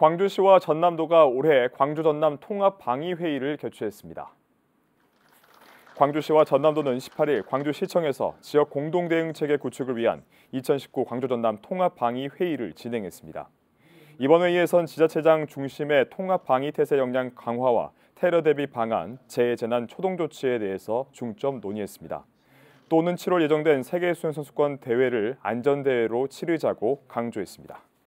광주시와 전남도가 올해 광주 전남 통합 방위 회의를 개최했습니다. 광주시와 전남도는 18일 광주시청에서 지역 공동 대응 체계 구축을 위한 2019 광주 전남 통합 방위 회의를 진행했습니다. 이번 회의에선 지자체장 중심의 통합 방위 태세 역량 강화와 테러 대비 방안, 재해 재난 초동 조치에 대해서 중점 논의했습니다. 또는 7월 예정된 세계 수영 선수권 대회를 안전 대회로 치르자고 강조했습니다.